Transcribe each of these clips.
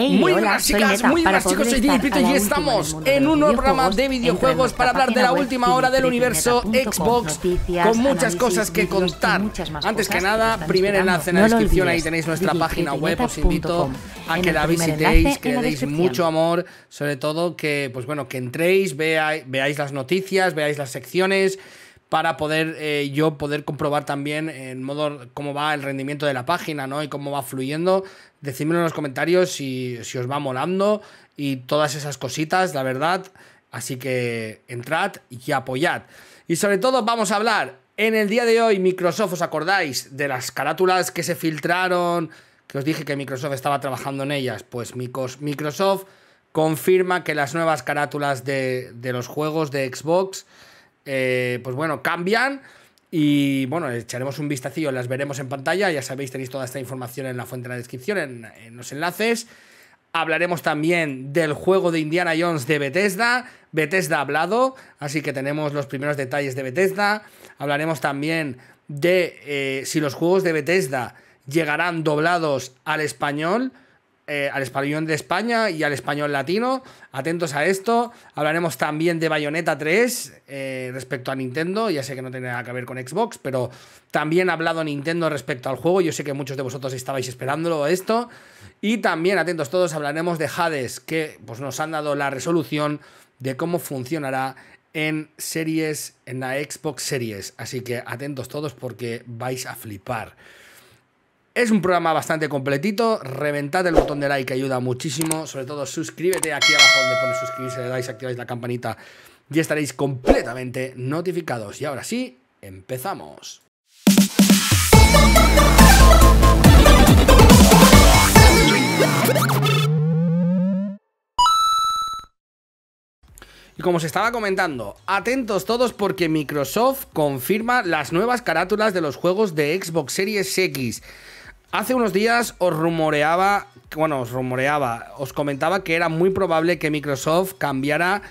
muy buenas chicas, muy buenas chicos, soy Dini Pito y estamos en un nuevo programa de videojuegos para hablar de la última hora del universo Xbox con muchas cosas que contar. Antes que nada, primer enlace en la descripción, ahí tenéis nuestra página web, os invito a que la visitéis, que le deis mucho amor, sobre todo que, pues bueno, que entréis, veáis las noticias, veáis las secciones para poder eh, yo poder comprobar también en modo cómo va el rendimiento de la página, ¿no? Y cómo va fluyendo. Decídmelo en los comentarios si, si os va molando y todas esas cositas, la verdad. Así que entrad y apoyad. Y sobre todo vamos a hablar en el día de hoy, Microsoft, ¿os acordáis de las carátulas que se filtraron? Que os dije que Microsoft estaba trabajando en ellas. Pues Microsoft confirma que las nuevas carátulas de los juegos de Xbox eh, pues bueno, cambian. Y bueno, echaremos un vistacillo, las veremos en pantalla. Ya sabéis, tenéis toda esta información en la fuente de la descripción, en, los enlaces. Hablaremos también del juego de Indiana Jones de Bethesda. Bethesda hablado, así que tenemos los primeros detalles de Bethesda. Hablaremos también de eh, si los juegos de Bethesda llegarán doblados al español. Eh, al español de España y al español latino. Atentos a esto. Hablaremos también de Bayonetta 3 eh, respecto a Nintendo. Ya sé que no tiene nada que ver con Xbox, pero también ha hablado Nintendo respecto al juego. Yo sé que muchos de vosotros estabais esperándolo esto. Y también, atentos todos, hablaremos de Hades, que pues, nos han dado la resolución de cómo funcionará en series, en la Xbox Series. Así que atentos todos porque vais a flipar. Es un programa bastante completito. Reventad el botón de like, que ayuda muchísimo. Sobre todo, suscríbete aquí abajo donde pone suscribirse, le dais, activáis la campanita y estaréis completamente notificados. Y ahora sí, empezamos. Y como os estaba comentando, atentos todos porque Microsoft confirma las nuevas carátulas de los juegos de Xbox Series X. Hace unos días os rumoreaba, bueno, os rumoreaba, os comentaba que era muy probable que Microsoft cambiara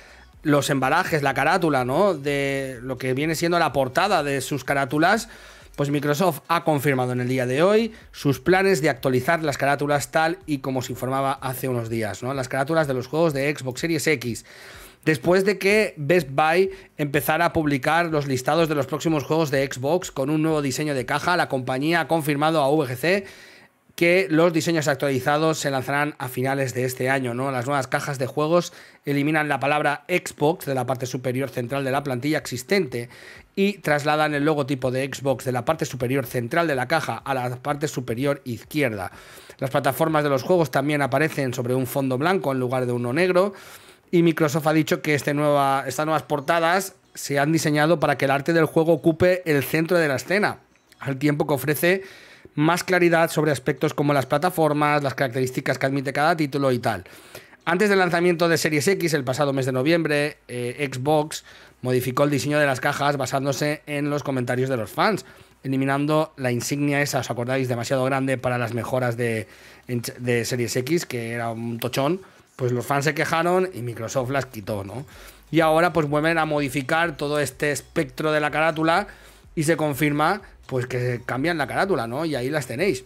los embalajes, la carátula, ¿no? De lo que viene siendo la portada de sus carátulas. Pues Microsoft ha confirmado en el día de hoy sus planes de actualizar las carátulas tal y como se informaba hace unos días, ¿no? Las carátulas de los juegos de Xbox Series X después de que Best Buy empezara a publicar los listados de los próximos juegos de Xbox con un nuevo diseño de caja, la compañía ha confirmado a VGC que los diseños actualizados se lanzarán a finales de este año. ¿no? Las nuevas cajas de juegos eliminan la palabra Xbox de la parte superior central de la plantilla existente y trasladan el logotipo de Xbox de la parte superior central de la caja a la parte superior izquierda. Las plataformas de los juegos también aparecen sobre un fondo blanco en lugar de uno negro y Microsoft ha dicho que este nueva, estas nuevas portadas se han diseñado para que el arte del juego ocupe el centro de la escena, al tiempo que ofrece más claridad sobre aspectos como las plataformas, las características que admite cada título y tal. Antes del lanzamiento de Series X, el pasado mes de noviembre, eh, Xbox modificó el diseño de las cajas basándose en los comentarios de los fans, eliminando la insignia esa, os acordáis, demasiado grande para las mejoras de Series X, que era un tochón, pues los fans se quejaron y Microsoft las quitó, ¿no? Y ahora pues vuelven a modificar todo este espectro de la carátula y se confirma pues que cambian la carátula, ¿no? Y ahí las tenéis.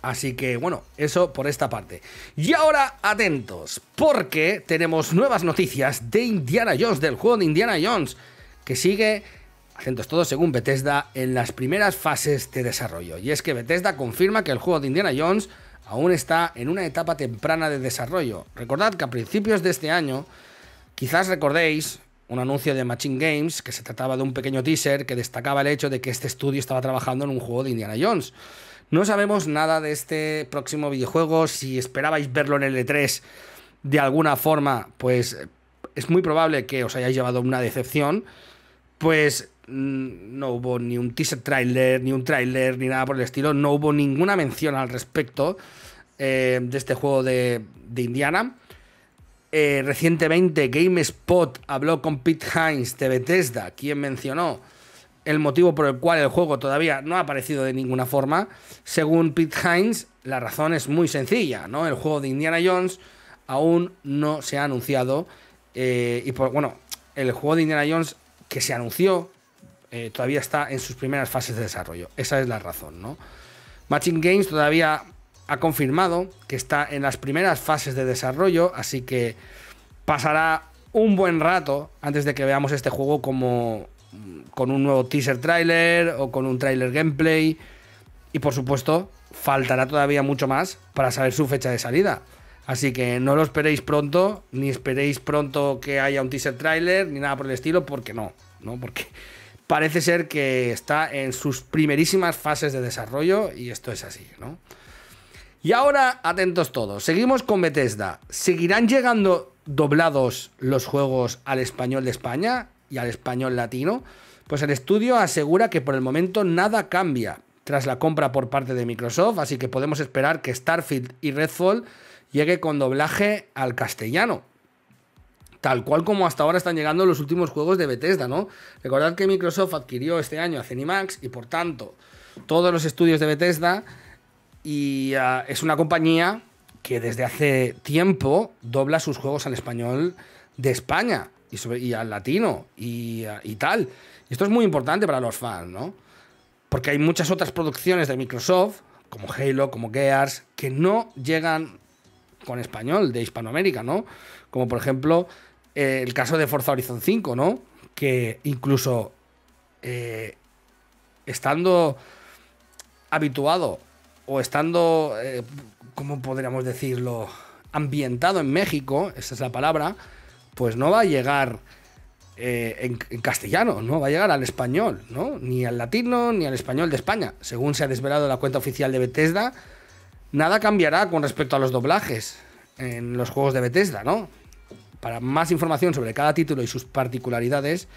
Así que bueno, eso por esta parte. Y ahora atentos, porque tenemos nuevas noticias de Indiana Jones, del juego de Indiana Jones, que sigue, atentos todos según Bethesda, en las primeras fases de desarrollo. Y es que Bethesda confirma que el juego de Indiana Jones aún está en una etapa temprana de desarrollo. Recordad que a principios de este año, quizás recordéis un anuncio de Machine Games que se trataba de un pequeño teaser que destacaba el hecho de que este estudio estaba trabajando en un juego de Indiana Jones. No sabemos nada de este próximo videojuego, si esperabais verlo en el E3 de alguna forma, pues es muy probable que os hayáis llevado una decepción, pues Mm, no hubo ni un teaser trailer, ni un trailer, ni nada por el estilo. No hubo ninguna mención al respecto eh, de este juego de, Indiana. Eh, recientemente GameSpot habló con Pete Hines de Bethesda, quien mencionó el motivo por el cual el juego todavía no ha aparecido de ninguna forma. Según Pete Hines, la razón es muy sencilla, ¿no? El juego de Indiana Jones aún no se ha anunciado. Eh, y bueno, el juego de Indiana Jones que se anunció eh, todavía está en sus primeras fases de desarrollo. Esa es la razón, ¿no? Matching Games todavía ha confirmado que está en las primeras fases de desarrollo, así que pasará un buen rato antes de que veamos este juego como mm, con un nuevo teaser trailer o con un trailer gameplay. Y por supuesto, faltará todavía mucho más para saber su fecha de salida. Así que no lo esperéis pronto, ni esperéis pronto que haya un teaser trailer, ni nada por el estilo, porque no, ¿no? Porque parece ser que está en sus primerísimas fases de desarrollo y esto es así, ¿no? Y ahora, atentos todos, seguimos con Bethesda. ¿Seguirán llegando doblados los juegos al español de España y al español latino? Pues el estudio asegura que por el momento nada cambia tras la compra por parte de Microsoft, así que podemos esperar que Starfield y Redfall llegue con doblaje al castellano tal cual como hasta ahora están llegando los últimos juegos de Bethesda, ¿no? Recordad que Microsoft adquirió este año a Cenimax y por tanto todos los estudios de Bethesda y ah, es una compañía que desde hace tiempo dobla sus juegos al español de España y, al latino y, ah, y tal. Y esto es muy importante para los fans, ¿no? Porque hay muchas otras producciones de Microsoft, como Halo, como Gears, que no llegan con español de Hispanoamérica, ¿no? Como por ejemplo eh, el caso de Forza Horizon 5, ¿no? Que incluso eh, estando habituado o estando, eh, ¿cómo podríamos decirlo? Ambientado en México, esa es la palabra, pues no va a llegar en, en, castellano, no va a llegar al español, ¿no? Ni al latino ni al español de España. Según se ha desvelado la cuenta oficial de Bethesda, nada cambiará con respecto a los doblajes en los juegos de Bethesda, ¿no? para más información sobre cada título y sus particularidades,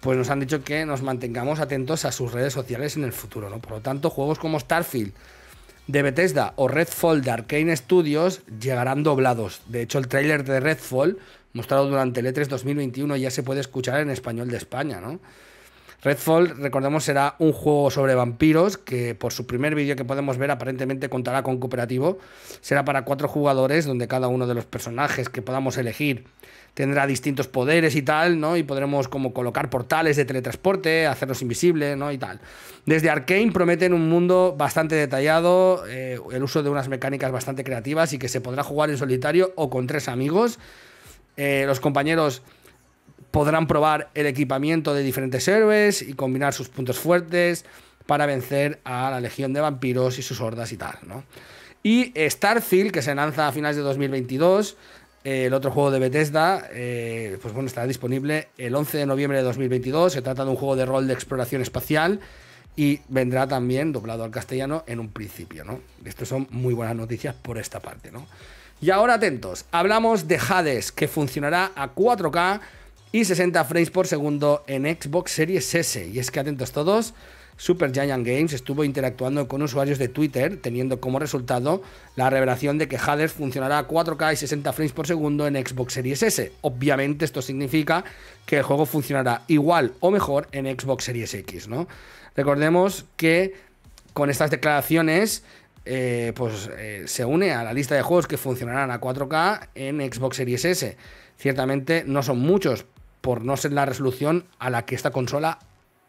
pues nos han dicho que nos mantengamos atentos a sus redes sociales en el futuro, ¿no? Por lo tanto, juegos como Starfield de Bethesda o Redfall de Arkane Studios llegarán doblados. De hecho, el tráiler de Redfall, mostrado durante el E3 2021, ya se puede escuchar en español de España, ¿no? Redfall, recordemos, será un juego sobre vampiros que por su primer vídeo que podemos ver aparentemente contará con cooperativo. Será para cuatro jugadores donde cada uno de los personajes que podamos elegir tendrá distintos poderes y tal, ¿no? Y podremos como colocar portales de teletransporte, hacerlos invisibles, ¿no? Y tal. Desde Arkane prometen un mundo bastante detallado, eh, el uso de unas mecánicas bastante creativas y que se podrá jugar en solitario o con tres amigos. Eh, los compañeros podrán probar el equipamiento de diferentes héroes y combinar sus puntos fuertes para vencer a la legión de vampiros y sus hordas y tal, ¿no? Y Starfield, que se lanza a finales de 2022, eh, el otro juego de Bethesda, eh, pues bueno, estará disponible el 11 de noviembre de 2022. Se trata de un juego de rol de exploración espacial y vendrá también doblado al castellano en un principio, ¿no? Estas son muy buenas noticias por esta parte, ¿no? Y ahora atentos, hablamos de Hades, que funcionará a 4K y 60 frames por segundo en Xbox Series S. Y es que atentos todos, Super Giant Games estuvo interactuando con usuarios de Twitter, teniendo como resultado la revelación de que Hades funcionará a 4K y 60 frames por segundo en Xbox Series S. Obviamente esto significa que el juego funcionará igual o mejor en Xbox Series X, ¿no? Recordemos que con estas declaraciones eh, pues eh, se une a la lista de juegos que funcionarán a 4K en Xbox Series S. Ciertamente no son muchos, por no ser la resolución a la que esta consola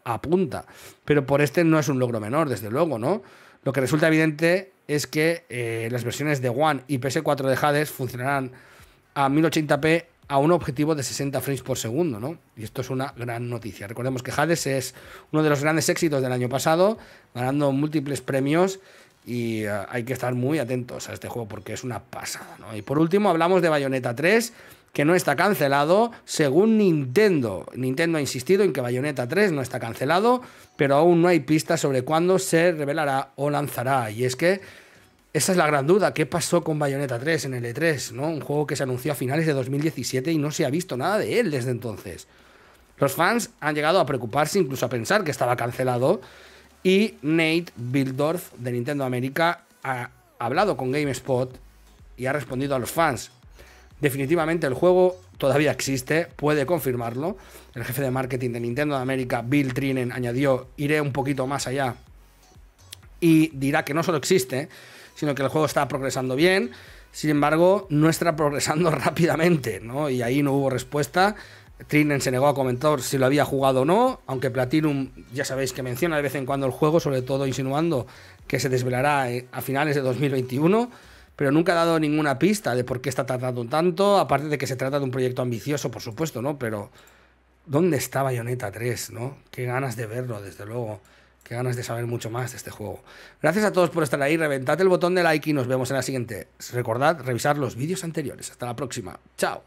apunta. Pero por este no es un logro menor, desde luego, ¿no? Lo que resulta evidente es que eh, las versiones de One y PS4 de Hades funcionarán a 1080p a un objetivo de 60 frames por segundo, ¿no? Y esto es una gran noticia. Recordemos que Hades es uno de los grandes éxitos del año pasado, ganando múltiples premios y eh, hay que estar muy atentos a este juego porque es una pasada, ¿no? Y por último hablamos de Bayonetta 3, que no está cancelado, según Nintendo. Nintendo ha insistido en que Bayonetta 3 no está cancelado, pero aún no hay pistas sobre cuándo se revelará o lanzará. Y es que esa es la gran duda. ¿Qué pasó con Bayonetta 3 en el E3? ¿no? Un juego que se anunció a finales de 2017 y no se ha visto nada de él desde entonces. Los fans han llegado a preocuparse, incluso a pensar que estaba cancelado. Y Nate Bildorf de Nintendo América ha hablado con GameSpot y ha respondido a los fans. Definitivamente el juego todavía existe, puede confirmarlo. El jefe de marketing de Nintendo de América, Bill Trinen, añadió, iré un poquito más allá y dirá que no solo existe, sino que el juego está progresando bien, sin embargo, no está progresando rápidamente, ¿no? Y ahí no hubo respuesta. Trinen se negó a comentar si lo había jugado o no, aunque Platinum ya sabéis que menciona de vez en cuando el juego, sobre todo insinuando que se desvelará eh, a finales de 2021 pero nunca ha dado ninguna pista de por qué está tardando tanto, aparte de que se trata de un proyecto ambicioso, por supuesto, ¿no? Pero ¿dónde está Bayonetta 3, no? Qué ganas de verlo, desde luego. Qué ganas de saber mucho más de este juego. Gracias a todos por estar ahí. Reventad el botón de like y nos vemos en la siguiente. Recordad revisar los vídeos anteriores. Hasta la próxima. Chao.